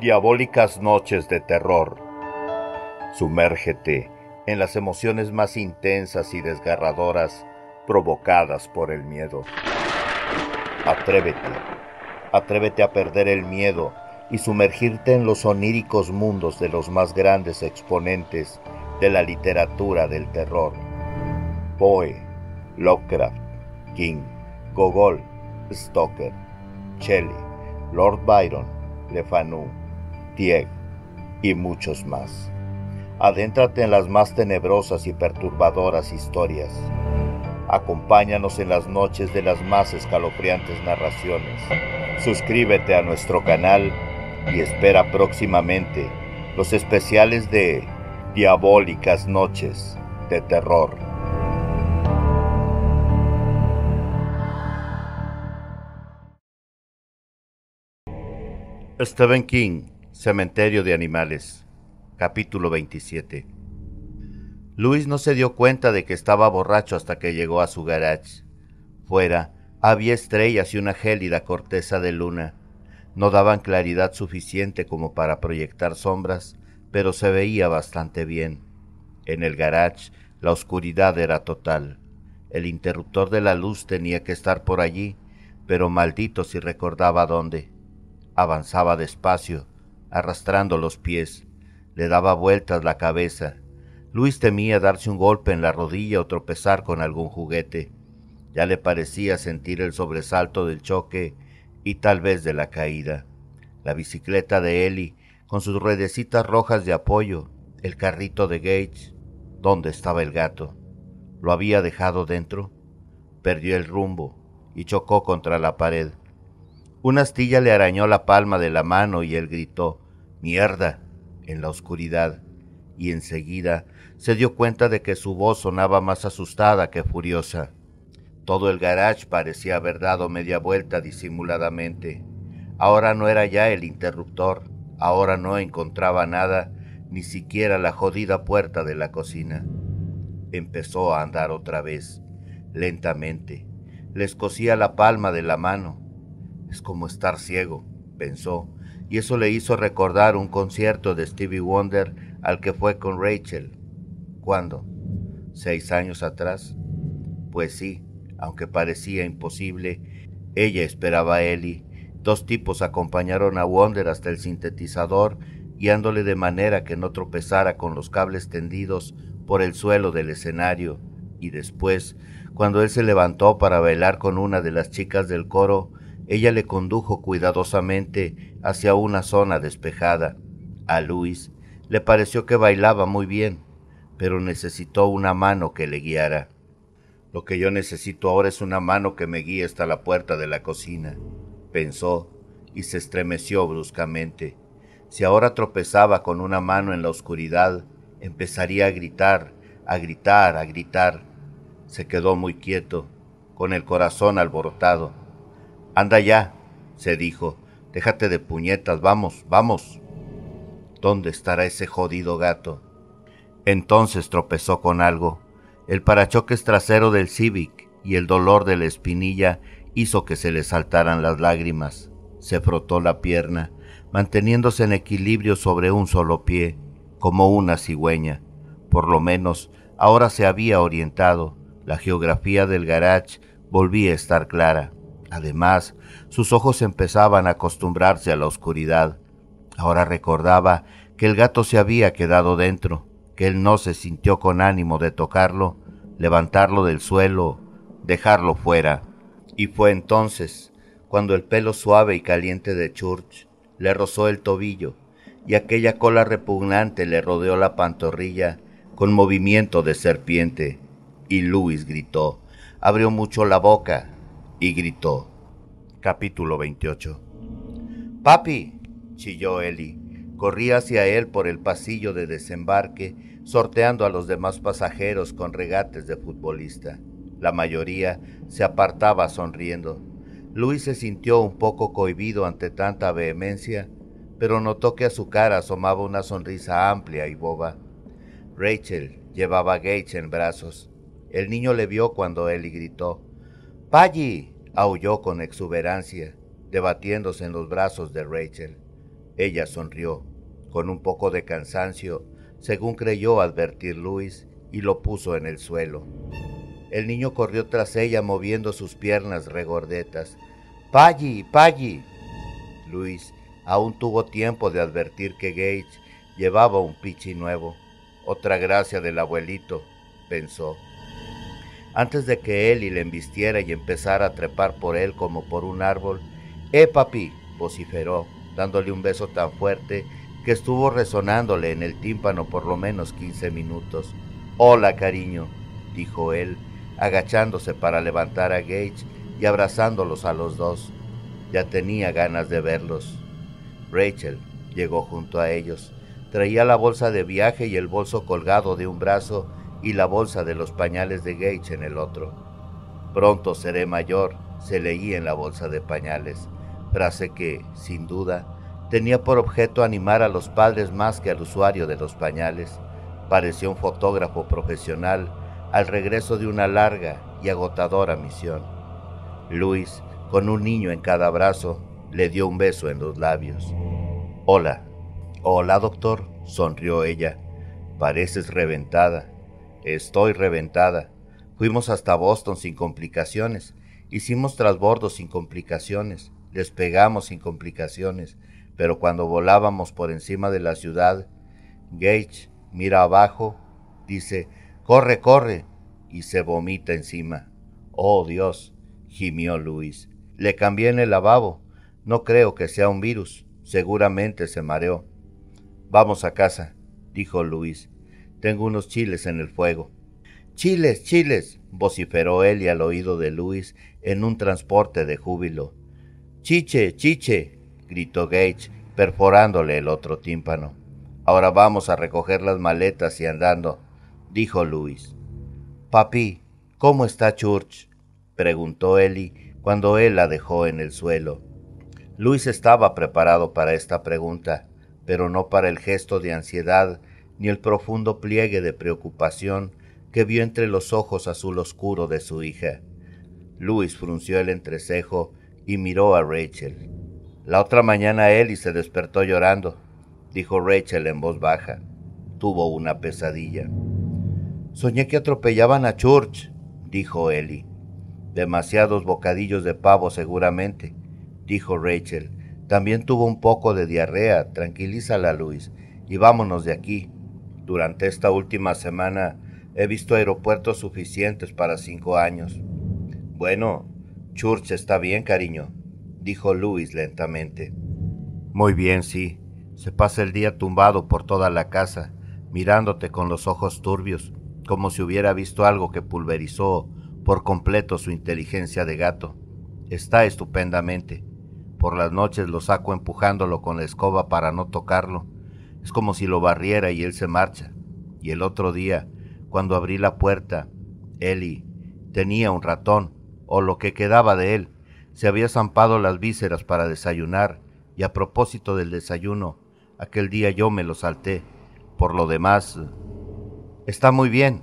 Diabólicas noches de terror. Sumérgete en las emociones más intensas y desgarradoras provocadas por el miedo. Atrévete. Atrévete a perder el miedo y sumergirte en los oníricos mundos de los más grandes exponentes de la literatura del terror. Poe, Lovecraft, King, Gogol, Stoker, Shelley, Lord Byron, Le Fanu, Tieg y muchos más. Adéntrate en las más tenebrosas y perturbadoras historias. Acompáñanos en las noches de las más escalofriantes narraciones. Suscríbete a nuestro canal y espera próximamente los especiales de Diabólicas Noches de Terror. Stephen King, Cementerio de Animales, capítulo 27. Luis no se dio cuenta de que estaba borracho hasta que llegó a su garage. Fuera, había estrellas y una gélida corteza de luna. No daban claridad suficiente como para proyectar sombras, pero se veía bastante bien. En el garage, la oscuridad era total. El interruptor de la luz tenía que estar por allí, pero maldito si recordaba dónde. Avanzaba despacio, arrastrando los pies. Le daba vueltas la cabeza. Luis temía darse un golpe en la rodilla o tropezar con algún juguete. Ya le parecía sentir el sobresalto del choque y tal vez de la caída. La bicicleta de Eli, con sus ruedecitas rojas de apoyo, el carrito de Gates, ¿dónde estaba el gato? ¿Lo había dejado dentro? Perdió el rumbo y chocó contra la pared. Una astilla le arañó la palma de la mano y él gritó, ¡Mierda! en la oscuridad, y enseguida se dio cuenta de que su voz sonaba más asustada que furiosa. Todo el garage parecía haber dado media vuelta disimuladamente. Ahora no era ya el interruptor, ahora no encontraba nada, ni siquiera la jodida puerta de la cocina. Empezó a andar otra vez, lentamente. Les cosía la palma de la mano. Es como estar ciego, pensó, y eso le hizo recordar un concierto de Stevie Wonder al que fue con Rachel. ¿Cuándo? ¿Seis años atrás? Pues sí, aunque parecía imposible, ella esperaba a Ellie. Dos tipos acompañaron a Wonder hasta el sintetizador, guiándole de manera que no tropezara con los cables tendidos por el suelo del escenario, y después, cuando él se levantó para bailar con una de las chicas del coro, ella le condujo cuidadosamente hacia una zona despejada. A Luis le pareció que bailaba muy bien, pero necesitó una mano que le guiara. Lo que yo necesito ahora es una mano que me guíe hasta la puerta de la cocina, pensó y se estremeció bruscamente. Si ahora tropezaba con una mano en la oscuridad, empezaría a gritar, a gritar, a gritar. Se quedó muy quieto, con el corazón alborotado. Anda ya, se dijo. Déjate de puñetas, vamos, vamos. ¿Dónde estará ese jodido gato? Entonces tropezó con algo. El parachoques trasero del Civic y el dolor de la espinilla hizo que se le saltaran las lágrimas. Se frotó la pierna, manteniéndose en equilibrio sobre un solo pie, como una cigüeña. Por lo menos ahora se había orientado. La geografía del garage volvía a estar clara. Además, sus ojos empezaban a acostumbrarse a la oscuridad. Ahora recordaba que el gato se había quedado dentro, que él no se sintió con ánimo de tocarlo, levantarlo del suelo, dejarlo fuera. Y fue entonces cuando el pelo suave y caliente de Church le rozó el tobillo y aquella cola repugnante le rodeó la pantorrilla con movimiento de serpiente. Y Luis gritó, abrió mucho la boca, y gritó. Capítulo 28. Papi, chilló Eli. Corría hacia él por el pasillo de desembarque, sorteando a los demás pasajeros con regates de futbolista. La mayoría se apartaba sonriendo. Luis se sintió un poco cohibido ante tanta vehemencia, pero notó que a su cara asomaba una sonrisa amplia y boba. Rachel llevaba a Gage en brazos. El niño le vio cuando Ellie gritó. Paggy, aulló con exuberancia, debatiéndose en los brazos de Rachel. Ella sonrió, con un poco de cansancio, según creyó advertir Luis, y lo puso en el suelo. El niño corrió tras ella moviendo sus piernas regordetas. ¡Paggy! Pally. Luis aún tuvo tiempo de advertir que Gage llevaba un pichi nuevo. Otra gracia del abuelito, pensó antes de que Eli le embistiera y empezara a trepar por él como por un árbol. ¡Eh, papi! vociferó, dándole un beso tan fuerte que estuvo resonándole en el tímpano por lo menos quince minutos. Hola, cariño, dijo él, agachándose para levantar a Gage y abrazándolos a los dos. Ya tenía ganas de verlos. Rachel llegó junto a ellos. Traía la bolsa de viaje y el bolso colgado de un brazo y la bolsa de los pañales de Gates en el otro. Pronto seré mayor, se leía en la bolsa de pañales, frase que, sin duda, tenía por objeto animar a los padres más que al usuario de los pañales. ...pareció un fotógrafo profesional al regreso de una larga y agotadora misión. Luis, con un niño en cada brazo, le dio un beso en los labios. Hola. Hola, doctor, sonrió ella. Pareces reventada. Estoy reventada. Fuimos hasta Boston sin complicaciones. Hicimos trasbordos sin complicaciones. Despegamos sin complicaciones. Pero cuando volábamos por encima de la ciudad, Gage mira abajo, dice, corre, corre, y se vomita encima. Oh Dios, gimió Luis. Le cambié en el lavabo. No creo que sea un virus. Seguramente se mareó. Vamos a casa, dijo Luis. Tengo unos chiles en el fuego. Chiles, chiles, vociferó Eli al oído de Luis en un transporte de júbilo. Chiche, chiche, gritó Gage, perforándole el otro tímpano. Ahora vamos a recoger las maletas y andando, dijo Luis. Papi, ¿cómo está Church? preguntó Eli cuando él la dejó en el suelo. Luis estaba preparado para esta pregunta, pero no para el gesto de ansiedad ni el profundo pliegue de preocupación que vio entre los ojos azul oscuro de su hija. Luis frunció el entrecejo y miró a Rachel. La otra mañana Ellie se despertó llorando, dijo Rachel en voz baja. Tuvo una pesadilla. Soñé que atropellaban a Church, dijo Ellie. Demasiados bocadillos de pavo seguramente, dijo Rachel. También tuvo un poco de diarrea. Tranquilízala, Luis, y vámonos de aquí. Durante esta última semana he visto aeropuertos suficientes para cinco años. Bueno, Church está bien, cariño, dijo Luis lentamente. Muy bien, sí. Se pasa el día tumbado por toda la casa, mirándote con los ojos turbios, como si hubiera visto algo que pulverizó por completo su inteligencia de gato. Está estupendamente. Por las noches lo saco empujándolo con la escoba para no tocarlo es como si lo barriera y él se marcha. Y el otro día, cuando abrí la puerta, Eli tenía un ratón, o lo que quedaba de él. Se había zampado las vísceras para desayunar, y a propósito del desayuno, aquel día yo me lo salté. Por lo demás, está muy bien.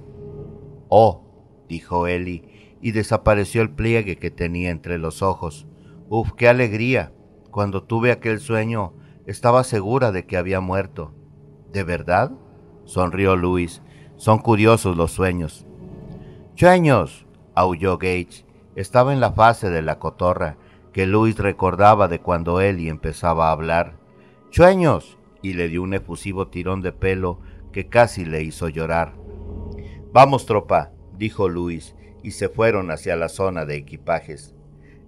Oh, dijo Eli, y desapareció el pliegue que tenía entre los ojos. Uf, qué alegría. Cuando tuve aquel sueño, estaba segura de que había muerto. ¿De verdad? sonrió Luis. Son curiosos los sueños. ¡Sueños! aulló Gage. Estaba en la fase de la cotorra que Luis recordaba de cuando y empezaba a hablar. ¡Sueños! y le dio un efusivo tirón de pelo que casi le hizo llorar. Vamos, tropa, dijo Luis, y se fueron hacia la zona de equipajes.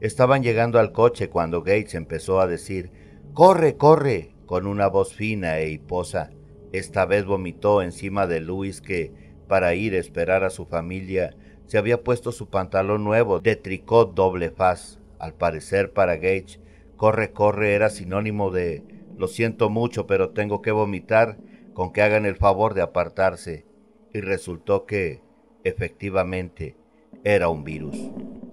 Estaban llegando al coche cuando Gates empezó a decir Corre, corre, con una voz fina e hiposa. Esta vez vomitó encima de Luis que, para ir a esperar a su familia, se había puesto su pantalón nuevo de tricot doble faz. Al parecer para Gage, corre, corre era sinónimo de lo siento mucho, pero tengo que vomitar, con que hagan el favor de apartarse. Y resultó que, efectivamente, era un virus.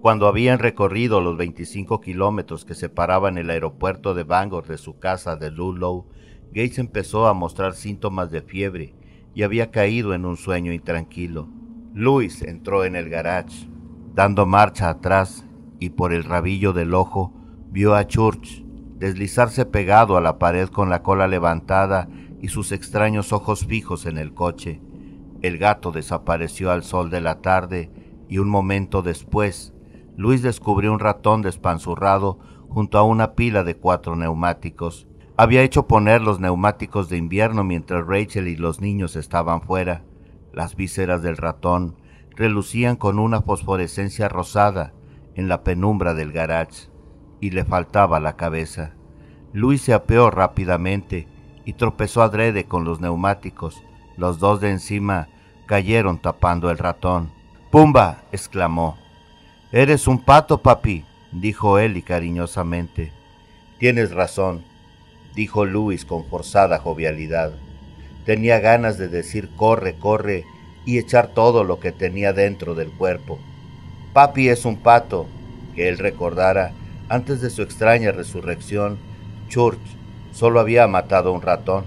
Cuando habían recorrido los 25 kilómetros que separaban el aeropuerto de Bangor de su casa de Lulow... Gates empezó a mostrar síntomas de fiebre y había caído en un sueño intranquilo. Luis entró en el garage, dando marcha atrás y por el rabillo del ojo vio a Church deslizarse pegado a la pared con la cola levantada y sus extraños ojos fijos en el coche. El gato desapareció al sol de la tarde y un momento después, Luis descubrió un ratón despanzurrado junto a una pila de cuatro neumáticos. Había hecho poner los neumáticos de invierno mientras Rachel y los niños estaban fuera. Las vísceras del ratón relucían con una fosforescencia rosada en la penumbra del garage y le faltaba la cabeza. Luis se apeó rápidamente y tropezó adrede con los neumáticos. Los dos de encima cayeron tapando el ratón. Pumba, exclamó. Eres un pato, papi, dijo Eli cariñosamente. Tienes razón, dijo Luis con forzada jovialidad. Tenía ganas de decir corre, corre y echar todo lo que tenía dentro del cuerpo. Papi es un pato, que él recordara, antes de su extraña resurrección, Church solo había matado a un ratón.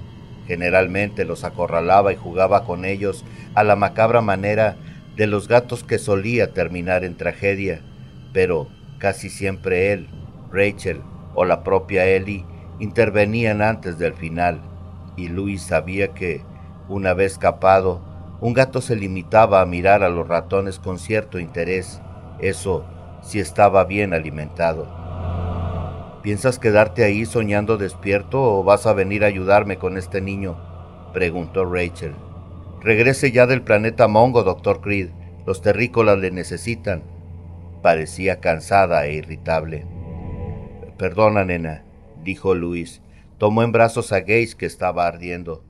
Generalmente los acorralaba y jugaba con ellos a la macabra manera de los gatos que solía terminar en tragedia, pero casi siempre él, Rachel o la propia Ellie intervenían antes del final, y Luis sabía que, una vez escapado, un gato se limitaba a mirar a los ratones con cierto interés, eso si estaba bien alimentado. ¿Piensas quedarte ahí soñando despierto o vas a venir a ayudarme con este niño? preguntó Rachel. Regrese ya del planeta Mongo, doctor Creed. Los terrícolas le necesitan. Parecía cansada e irritable. Perdona, nena, dijo Luis. Tomó en brazos a Gage que estaba ardiendo.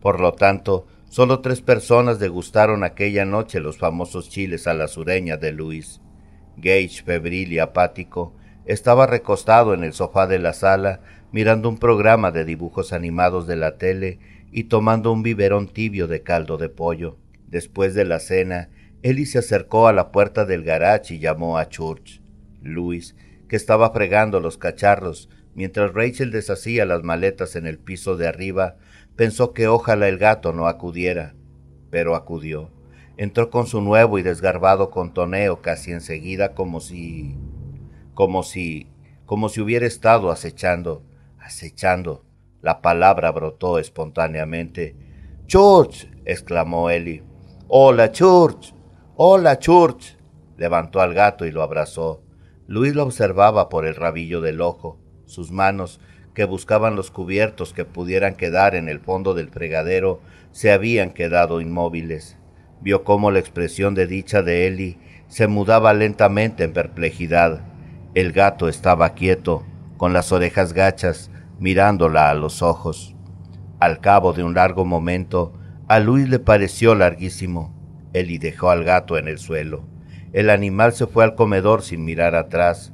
Por lo tanto, solo tres personas degustaron aquella noche los famosos chiles a la sureña de Luis. Gage, febril y apático, estaba recostado en el sofá de la sala mirando un programa de dibujos animados de la tele y tomando un biberón tibio de caldo de pollo. Después de la cena, Ellie se acercó a la puerta del garage y llamó a Church. Luis, que estaba fregando los cacharros, mientras Rachel deshacía las maletas en el piso de arriba, pensó que ojalá el gato no acudiera. Pero acudió. Entró con su nuevo y desgarbado contoneo casi enseguida como si... como si... como si hubiera estado acechando, acechando. La palabra brotó espontáneamente. Church, exclamó Eli. Hola, Church. Hola, Church. Levantó al gato y lo abrazó. Luis lo observaba por el rabillo del ojo. Sus manos, que buscaban los cubiertos que pudieran quedar en el fondo del fregadero, se habían quedado inmóviles. Vio cómo la expresión de dicha de Eli se mudaba lentamente en perplejidad. El gato estaba quieto, con las orejas gachas, mirándola a los ojos. Al cabo de un largo momento, a Luis le pareció larguísimo. y dejó al gato en el suelo. El animal se fue al comedor sin mirar atrás.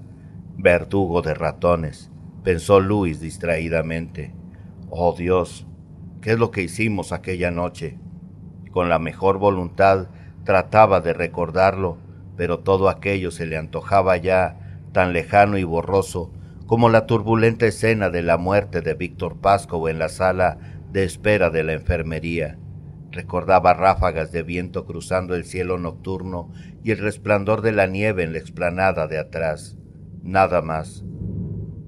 Verdugo de ratones, pensó Luis distraídamente. Oh Dios, ¿qué es lo que hicimos aquella noche? Con la mejor voluntad trataba de recordarlo, pero todo aquello se le antojaba ya tan lejano y borroso como la turbulenta escena de la muerte de Víctor Pasco en la sala de espera de la enfermería. Recordaba ráfagas de viento cruzando el cielo nocturno y el resplandor de la nieve en la explanada de atrás. Nada más.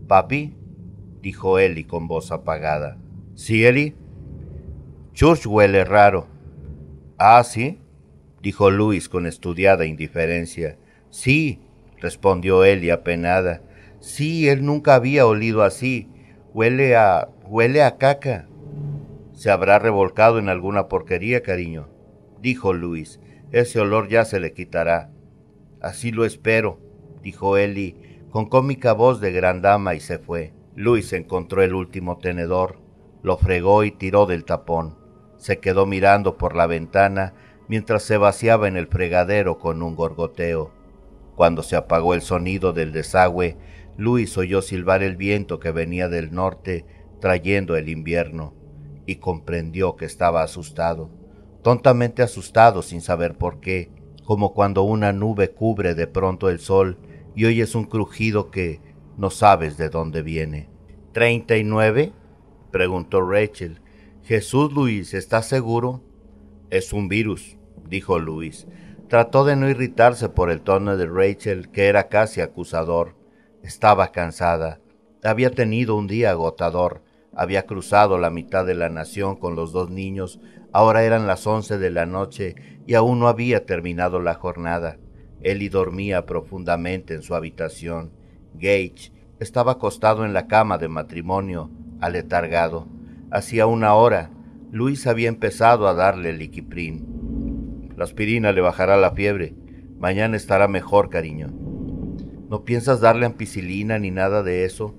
Papi, dijo Eli con voz apagada. ¿Sí, Eli? Church huele raro. Ah, sí, dijo Luis con estudiada indiferencia. Sí, respondió Eli apenada. Sí, él nunca había olido así. Huele a... huele a caca. Se habrá revolcado en alguna porquería, cariño, dijo Luis. Ese olor ya se le quitará. Así lo espero, dijo Eli, con cómica voz de gran dama, y se fue. Luis encontró el último tenedor, lo fregó y tiró del tapón. Se quedó mirando por la ventana mientras se vaciaba en el fregadero con un gorgoteo. Cuando se apagó el sonido del desagüe, Luis oyó silbar el viento que venía del norte trayendo el invierno y comprendió que estaba asustado, tontamente asustado sin saber por qué, como cuando una nube cubre de pronto el sol y oyes un crujido que no sabes de dónde viene. —¿Treinta y nueve? preguntó Rachel. Jesús Luis, ¿estás seguro? Es un virus, dijo Luis. Trató de no irritarse por el tono de Rachel, que era casi acusador. Estaba cansada. Había tenido un día agotador. Había cruzado la mitad de la nación con los dos niños. Ahora eran las once de la noche y aún no había terminado la jornada. Ellie dormía profundamente en su habitación. Gage estaba acostado en la cama de matrimonio, aletargado. Hacía una hora, Luis había empezado a darle liquiprín. La aspirina le bajará la fiebre. Mañana estará mejor, cariño. ¿No piensas darle ampicilina ni nada de eso?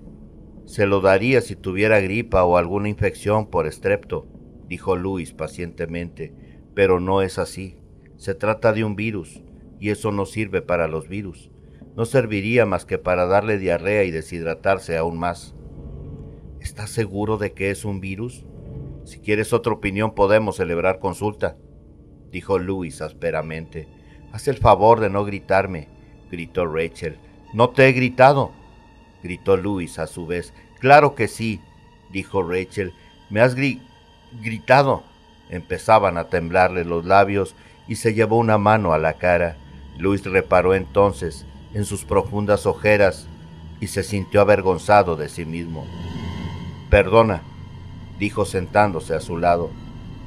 Se lo daría si tuviera gripa o alguna infección por estrepto, dijo Luis pacientemente, pero no es así. Se trata de un virus, y eso no sirve para los virus. No serviría más que para darle diarrea y deshidratarse aún más. ¿Estás seguro de que es un virus? Si quieres otra opinión podemos celebrar consulta, dijo Luis ásperamente. Haz el favor de no gritarme, gritó Rachel no te he gritado, gritó Luis a su vez. Claro que sí, dijo Rachel. Me has gritado. Empezaban a temblarle los labios y se llevó una mano a la cara. Luis reparó entonces en sus profundas ojeras y se sintió avergonzado de sí mismo. Perdona, dijo sentándose a su lado.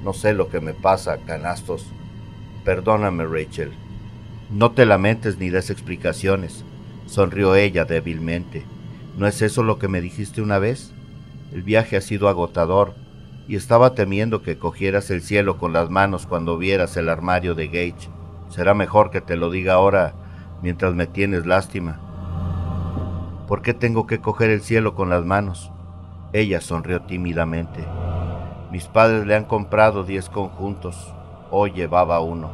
No sé lo que me pasa, canastos. Perdóname, Rachel. No te lamentes ni des explicaciones. Sonrió ella débilmente. ¿No es eso lo que me dijiste una vez? El viaje ha sido agotador, y estaba temiendo que cogieras el cielo con las manos cuando vieras el armario de Gage. Será mejor que te lo diga ahora, mientras me tienes lástima. ¿Por qué tengo que coger el cielo con las manos? Ella sonrió tímidamente. Mis padres le han comprado diez conjuntos. Hoy llevaba uno.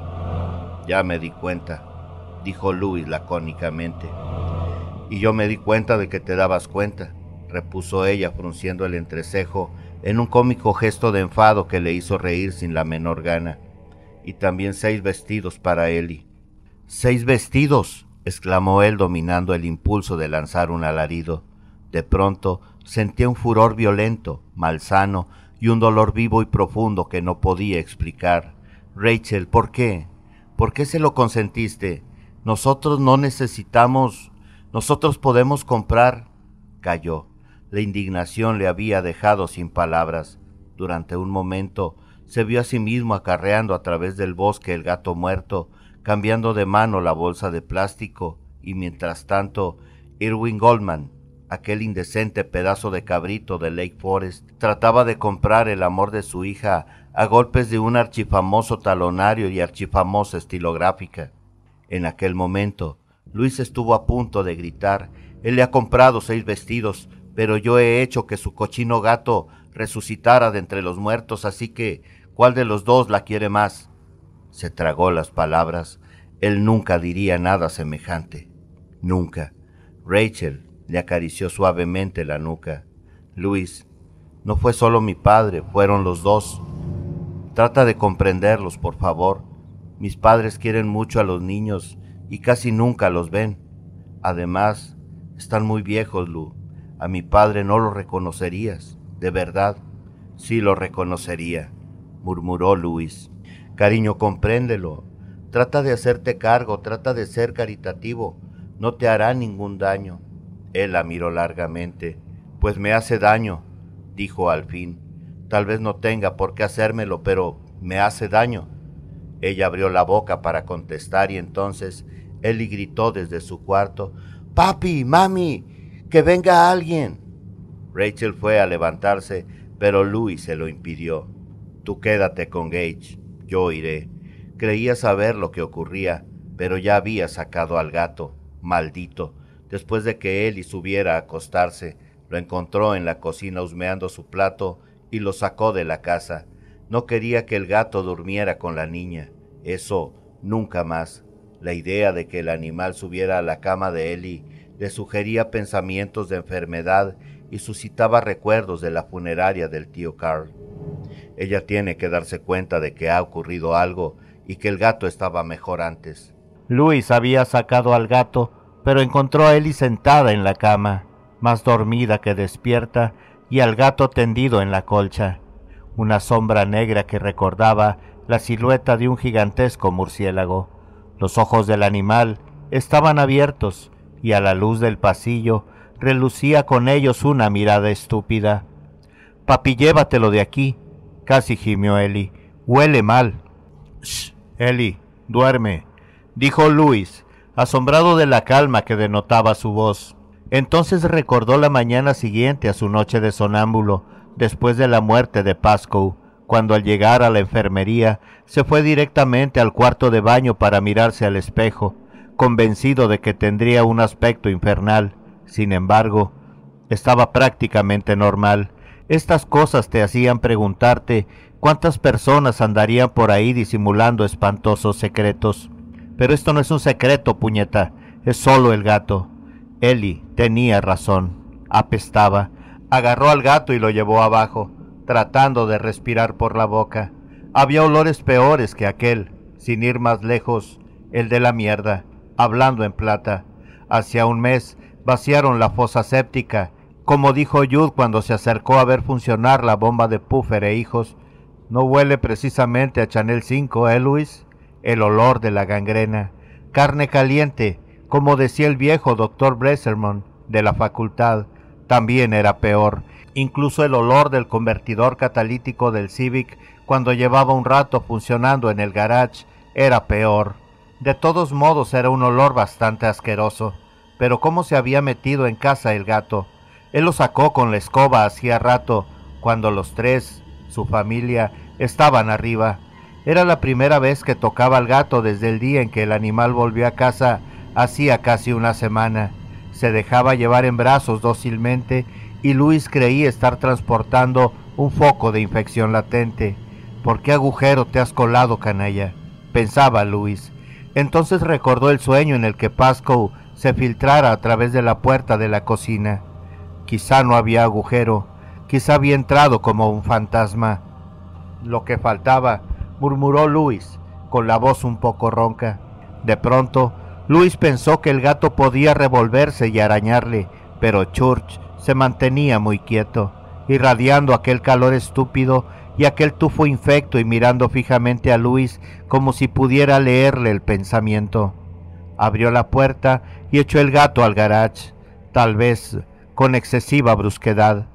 Ya me di cuenta, dijo Louis lacónicamente. Y yo me di cuenta de que te dabas cuenta, repuso ella frunciendo el entrecejo en un cómico gesto de enfado que le hizo reír sin la menor gana. Y también seis vestidos para Eli. ¡Seis vestidos! exclamó él dominando el impulso de lanzar un alarido. De pronto sentía un furor violento, malsano, y un dolor vivo y profundo que no podía explicar. Rachel, ¿por qué? ¿Por qué se lo consentiste? Nosotros no necesitamos... Nosotros podemos comprar. Cayó. La indignación le había dejado sin palabras. Durante un momento se vio a sí mismo acarreando a través del bosque el gato muerto, cambiando de mano la bolsa de plástico, y mientras tanto, Irwin Goldman, aquel indecente pedazo de cabrito de Lake Forest, trataba de comprar el amor de su hija a golpes de un archifamoso talonario y archifamosa estilográfica. En aquel momento, Luis estuvo a punto de gritar. Él le ha comprado seis vestidos, pero yo he hecho que su cochino gato resucitara de entre los muertos, así que, ¿cuál de los dos la quiere más? Se tragó las palabras. Él nunca diría nada semejante. Nunca. Rachel le acarició suavemente la nuca. Luis, no fue solo mi padre, fueron los dos. Trata de comprenderlos, por favor. Mis padres quieren mucho a los niños y casi nunca los ven. Además, están muy viejos, Lu. A mi padre no lo reconocerías. De verdad, sí lo reconocería, murmuró Luis. Cariño, compréndelo. Trata de hacerte cargo, trata de ser caritativo. No te hará ningún daño. Él la miró largamente. Pues me hace daño, dijo al fin. Tal vez no tenga por qué hacérmelo, pero me hace daño. Ella abrió la boca para contestar y entonces Eli gritó desde su cuarto, Papi, mami, que venga alguien. Rachel fue a levantarse, pero Louis se lo impidió. Tú quédate con Gage, yo iré. Creía saber lo que ocurría, pero ya había sacado al gato, maldito. Después de que Ellie subiera a acostarse, lo encontró en la cocina husmeando su plato y lo sacó de la casa. No quería que el gato durmiera con la niña. Eso nunca más. La idea de que el animal subiera a la cama de Eli le sugería pensamientos de enfermedad y suscitaba recuerdos de la funeraria del tío Carl. Ella tiene que darse cuenta de que ha ocurrido algo y que el gato estaba mejor antes. Luis había sacado al gato, pero encontró a Ellie sentada en la cama, más dormida que despierta, y al gato tendido en la colcha una sombra negra que recordaba la silueta de un gigantesco murciélago. Los ojos del animal estaban abiertos y a la luz del pasillo relucía con ellos una mirada estúpida. Papi, llévatelo de aquí, casi gimió Eli. Huele mal. Shh, Eli, duerme, dijo Luis, asombrado de la calma que denotaba su voz. Entonces recordó la mañana siguiente a su noche de sonámbulo, después de la muerte de Pascoe, cuando al llegar a la enfermería se fue directamente al cuarto de baño para mirarse al espejo, convencido de que tendría un aspecto infernal. Sin embargo, estaba prácticamente normal. Estas cosas te hacían preguntarte cuántas personas andarían por ahí disimulando espantosos secretos. Pero esto no es un secreto, puñeta, es solo el gato. Eli tenía razón. Apestaba Agarró al gato y lo llevó abajo, tratando de respirar por la boca. Había olores peores que aquel, sin ir más lejos, el de la mierda, hablando en plata. Hacia un mes vaciaron la fosa séptica, como dijo Jude cuando se acercó a ver funcionar la bomba de Puffer e hijos. No huele precisamente a Chanel 5, ¿eh, Luis? El olor de la gangrena. Carne caliente, como decía el viejo doctor Breserman de la facultad, también era peor. Incluso el olor del convertidor catalítico del Civic cuando llevaba un rato funcionando en el garage era peor. De todos modos era un olor bastante asqueroso. Pero cómo se había metido en casa el gato. Él lo sacó con la escoba hacía rato, cuando los tres, su familia, estaban arriba. Era la primera vez que tocaba al gato desde el día en que el animal volvió a casa hacía casi una semana se dejaba llevar en brazos dócilmente y Luis creía estar transportando un foco de infección latente. ¿Por qué agujero te has colado, canalla? pensaba Luis. Entonces recordó el sueño en el que Pasco se filtrara a través de la puerta de la cocina. Quizá no había agujero, quizá había entrado como un fantasma. Lo que faltaba, murmuró Luis, con la voz un poco ronca. De pronto, Luis pensó que el gato podía revolverse y arañarle, pero Church se mantenía muy quieto, irradiando aquel calor estúpido y aquel tufo infecto y mirando fijamente a Luis como si pudiera leerle el pensamiento. Abrió la puerta y echó el gato al garage, tal vez con excesiva brusquedad.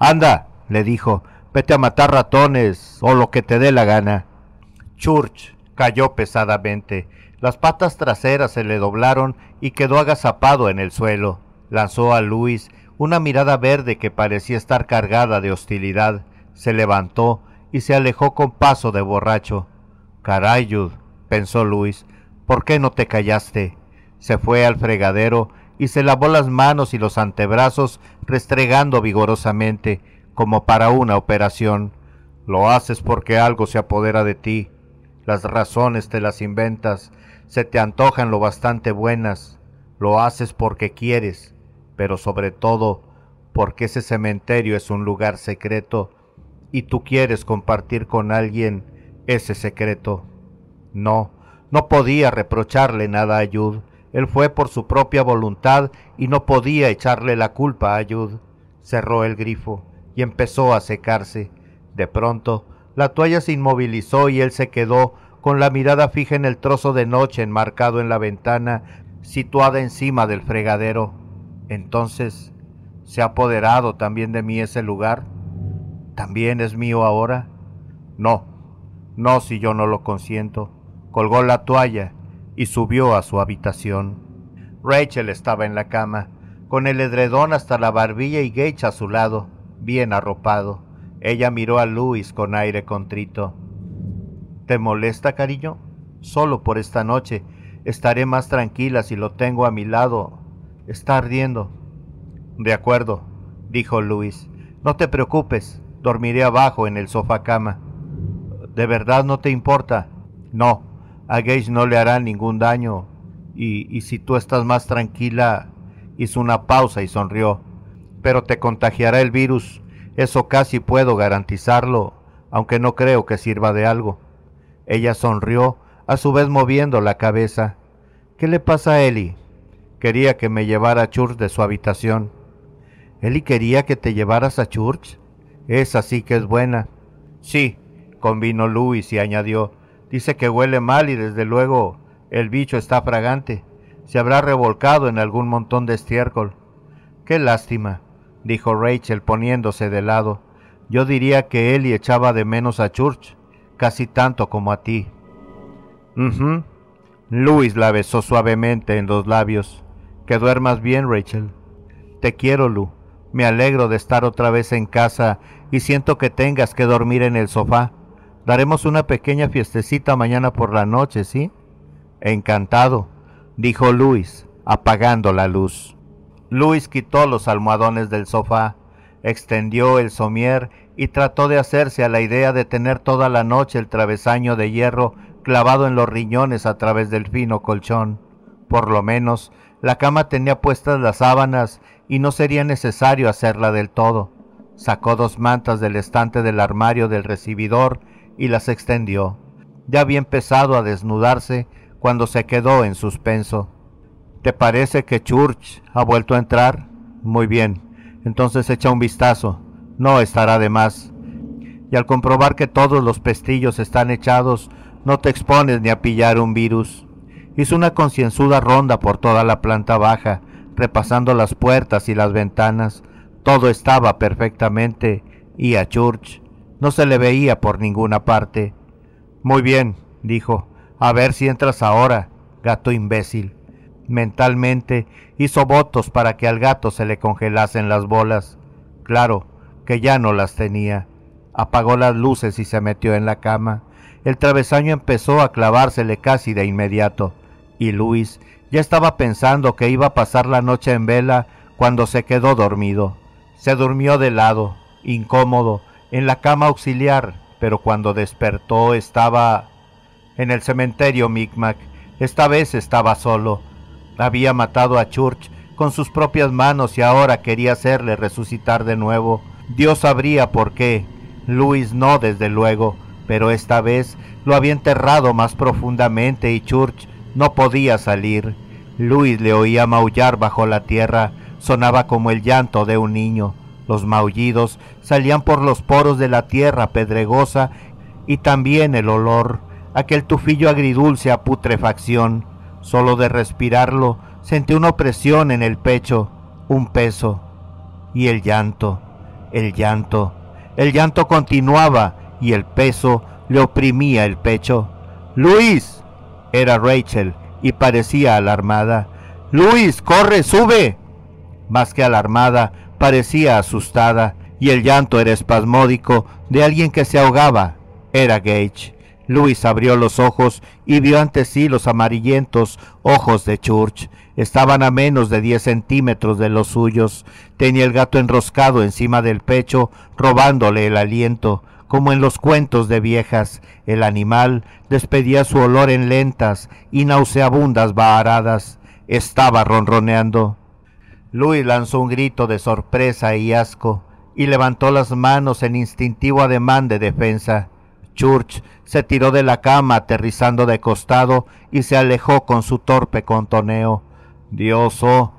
Anda, le dijo, vete a matar ratones o lo que te dé la gana. Church cayó pesadamente las patas traseras se le doblaron y quedó agazapado en el suelo. Lanzó a Luis una mirada verde que parecía estar cargada de hostilidad. Se levantó y se alejó con paso de borracho. Carayud, pensó Luis, ¿por qué no te callaste? Se fue al fregadero y se lavó las manos y los antebrazos restregando vigorosamente, como para una operación. Lo haces porque algo se apodera de ti. Las razones te las inventas se te antojan lo bastante buenas, lo haces porque quieres, pero sobre todo porque ese cementerio es un lugar secreto y tú quieres compartir con alguien ese secreto. No, no podía reprocharle nada a Ayud. Él fue por su propia voluntad y no podía echarle la culpa a Ayud. Cerró el grifo y empezó a secarse. De pronto, la toalla se inmovilizó y él se quedó con la mirada fija en el trozo de noche enmarcado en la ventana situada encima del fregadero. Entonces, ¿se ha apoderado también de mí ese lugar? ¿También es mío ahora? No, no si yo no lo consiento. Colgó la toalla y subió a su habitación. Rachel estaba en la cama, con el edredón hasta la barbilla y Gage a su lado, bien arropado. Ella miró a Luis con aire contrito. ¿Te molesta, cariño? Solo por esta noche. Estaré más tranquila si lo tengo a mi lado. Está ardiendo. De acuerdo, dijo Luis. No te preocupes, dormiré abajo en el sofá cama. ¿De verdad no te importa? No, a Gage no le hará ningún daño. Y, y si tú estás más tranquila, hizo una pausa y sonrió. Pero te contagiará el virus, eso casi puedo garantizarlo, aunque no creo que sirva de algo. Ella sonrió, a su vez moviendo la cabeza. ¿Qué le pasa a Eli? Quería que me llevara a Church de su habitación. ¿Eli quería que te llevaras a Church? Esa sí que es buena. Sí, convino Luis y añadió. Dice que huele mal y desde luego el bicho está fragante. Se habrá revolcado en algún montón de estiércol. Qué lástima, dijo Rachel poniéndose de lado. Yo diría que Eli echaba de menos a Church casi tanto como a ti. Luis la besó suavemente en los labios. Que duermas bien, Rachel. Te quiero, Lu. Me alegro de estar otra vez en casa y siento que tengas que dormir en el sofá. Daremos una pequeña fiestecita mañana por la noche, ¿sí? Encantado, dijo Luis, apagando la luz. Luis quitó los almohadones del sofá, extendió el somier y trató de hacerse a la idea de tener toda la noche el travesaño de hierro clavado en los riñones a través del fino colchón. Por lo menos, la cama tenía puestas las sábanas y no sería necesario hacerla del todo. Sacó dos mantas del estante del armario del recibidor y las extendió. Ya había empezado a desnudarse cuando se quedó en suspenso. ¿Te parece que Church ha vuelto a entrar? Muy bien, entonces echa un vistazo no estará de más. Y al comprobar que todos los pestillos están echados, no te expones ni a pillar un virus. Hizo una concienzuda ronda por toda la planta baja, repasando las puertas y las ventanas. Todo estaba perfectamente, y a Church no se le veía por ninguna parte. Muy bien, dijo, a ver si entras ahora, gato imbécil. Mentalmente hizo votos para que al gato se le congelasen las bolas. Claro, que ya no las tenía. Apagó las luces y se metió en la cama. El travesaño empezó a clavársele casi de inmediato, y Luis ya estaba pensando que iba a pasar la noche en vela cuando se quedó dormido. Se durmió de lado, incómodo, en la cama auxiliar, pero cuando despertó estaba en el cementerio Micmac. Esta vez estaba solo. Había matado a Church con sus propias manos y ahora quería hacerle resucitar de nuevo. Dios sabría por qué. Luis no, desde luego, pero esta vez lo había enterrado más profundamente y Church no podía salir. Luis le oía maullar bajo la tierra, sonaba como el llanto de un niño. Los maullidos salían por los poros de la tierra pedregosa y también el olor, aquel tufillo agridulce a putrefacción. Solo de respirarlo sentí una opresión en el pecho, un peso y el llanto el llanto. El llanto continuaba y el peso le oprimía el pecho. Luis, era Rachel y parecía alarmada. Luis, corre, sube. Más que alarmada, parecía asustada y el llanto era espasmódico de alguien que se ahogaba. Era Gage. Luis abrió los ojos y vio ante sí los amarillentos ojos de Church Estaban a menos de diez centímetros de los suyos. Tenía el gato enroscado encima del pecho, robándole el aliento. Como en los cuentos de viejas, el animal despedía su olor en lentas y nauseabundas baharadas. Estaba ronroneando. Louis lanzó un grito de sorpresa y asco y levantó las manos en instintivo ademán de defensa. Church se tiró de la cama aterrizando de costado y se alejó con su torpe contoneo. Dios, oh,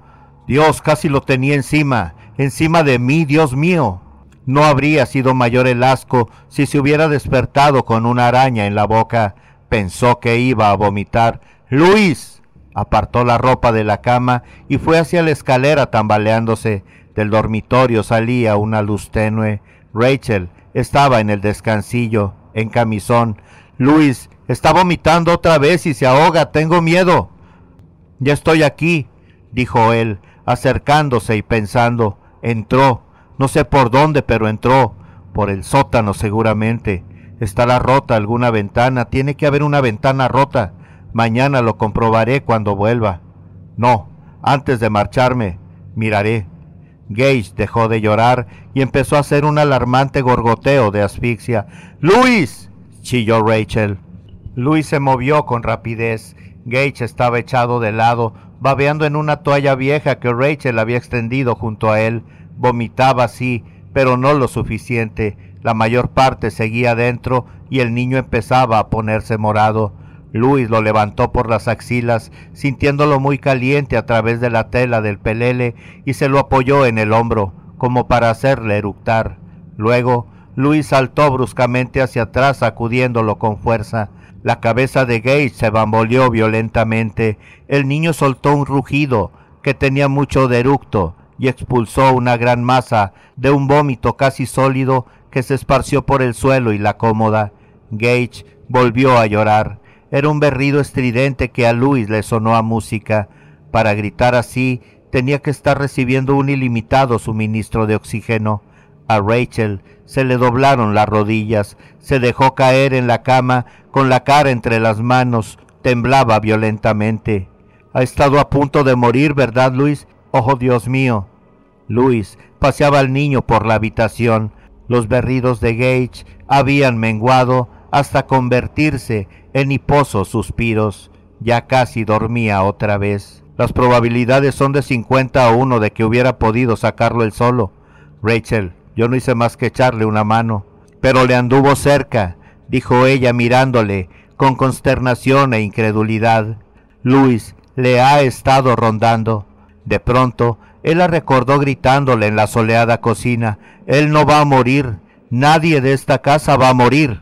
Dios casi lo tenía encima, encima de mí, Dios mío. No habría sido mayor el asco si se hubiera despertado con una araña en la boca. Pensó que iba a vomitar. Luis. Apartó la ropa de la cama y fue hacia la escalera tambaleándose. Del dormitorio salía una luz tenue. Rachel estaba en el descansillo, en camisón. Luis, está vomitando otra vez y se ahoga, tengo miedo. Ya estoy aquí, dijo él, acercándose y pensando. Entró, no sé por dónde, pero entró, por el sótano seguramente. Estará rota alguna ventana, tiene que haber una ventana rota. Mañana lo comprobaré cuando vuelva. No, antes de marcharme, miraré. Gage dejó de llorar y empezó a hacer un alarmante gorgoteo de asfixia. ¡Luis! chilló Rachel. Luis se movió con rapidez Gage estaba echado de lado, babeando en una toalla vieja que Rachel había extendido junto a él. Vomitaba sí, pero no lo suficiente. La mayor parte seguía dentro y el niño empezaba a ponerse morado. Luis lo levantó por las axilas, sintiéndolo muy caliente a través de la tela del pelele, y se lo apoyó en el hombro, como para hacerle eructar. Luego, Luis saltó bruscamente hacia atrás, sacudiéndolo con fuerza. La cabeza de Gage se bamboleó violentamente. El niño soltó un rugido que tenía mucho de y expulsó una gran masa de un vómito casi sólido que se esparció por el suelo y la cómoda. Gage volvió a llorar. Era un berrido estridente que a Luis le sonó a música. Para gritar así tenía que estar recibiendo un ilimitado suministro de oxígeno. A Rachel se le doblaron las rodillas, se dejó caer en la cama con la cara entre las manos, temblaba violentamente. Ha estado a punto de morir, ¿verdad, Luis? Ojo, oh, Dios mío. Luis paseaba al niño por la habitación. Los berridos de Gage habían menguado hasta convertirse en hiposos suspiros. Ya casi dormía otra vez. Las probabilidades son de 50 a 1 de que hubiera podido sacarlo él solo. Rachel, yo no hice más que echarle una mano, pero le anduvo cerca, dijo ella mirándole con consternación e incredulidad. Luis le ha estado rondando. De pronto, él la recordó gritándole en la soleada cocina, Él no va a morir, nadie de esta casa va a morir.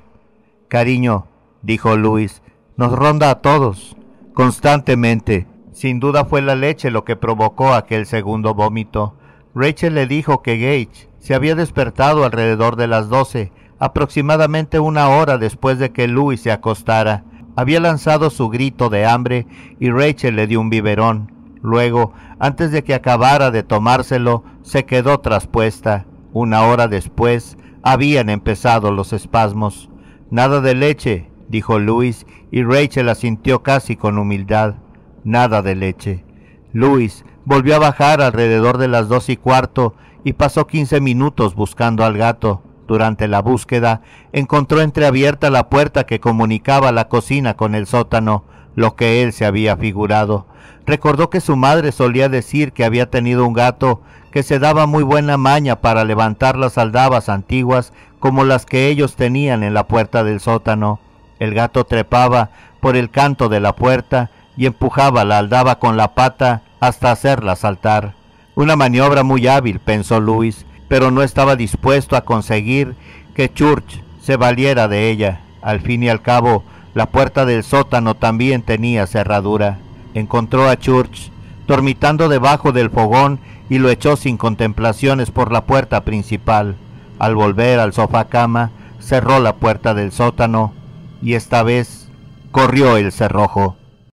Cariño, dijo Luis, nos ronda a todos, constantemente. Sin duda fue la leche lo que provocó aquel segundo vómito. Rachel le dijo que Gage se había despertado alrededor de las 12, aproximadamente una hora después de que Louis se acostara. Había lanzado su grito de hambre y Rachel le dio un biberón. Luego, antes de que acabara de tomárselo, se quedó traspuesta. Una hora después, habían empezado los espasmos. Nada de leche, dijo Luis, y Rachel asintió casi con humildad. Nada de leche. Luis Volvió a bajar alrededor de las dos y cuarto y pasó quince minutos buscando al gato. Durante la búsqueda, encontró entreabierta la puerta que comunicaba la cocina con el sótano, lo que él se había figurado. Recordó que su madre solía decir que había tenido un gato que se daba muy buena maña para levantar las aldabas antiguas como las que ellos tenían en la puerta del sótano. El gato trepaba por el canto de la puerta y empujaba la aldaba con la pata hasta hacerla saltar. Una maniobra muy hábil, pensó Luis, pero no estaba dispuesto a conseguir que Church se valiera de ella. Al fin y al cabo, la puerta del sótano también tenía cerradura. Encontró a Church dormitando debajo del fogón y lo echó sin contemplaciones por la puerta principal. Al volver al sofá cama, cerró la puerta del sótano y esta vez corrió el cerrojo.